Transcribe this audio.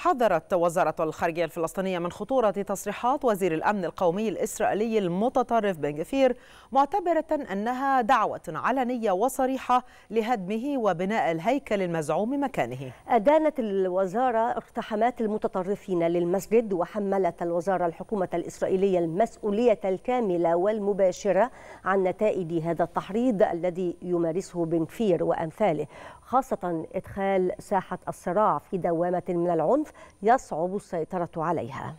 حذرت وزارة الخارجية الفلسطينية من خطورة تصريحات وزير الأمن القومي الإسرائيلي المتطرف بن جفير معتبرة أنها دعوة علنية وصريحة لهدمه وبناء الهيكل المزعوم مكانه أدانت الوزارة اقتحامات المتطرفين للمسجد وحملت الوزارة الحكومة الإسرائيلية المسؤولية الكاملة والمباشرة عن نتائج هذا التحريض الذي يمارسه بن كفير وأمثاله خاصة إدخال ساحة الصراع في دوامة من العنف يصعب السيطرة عليها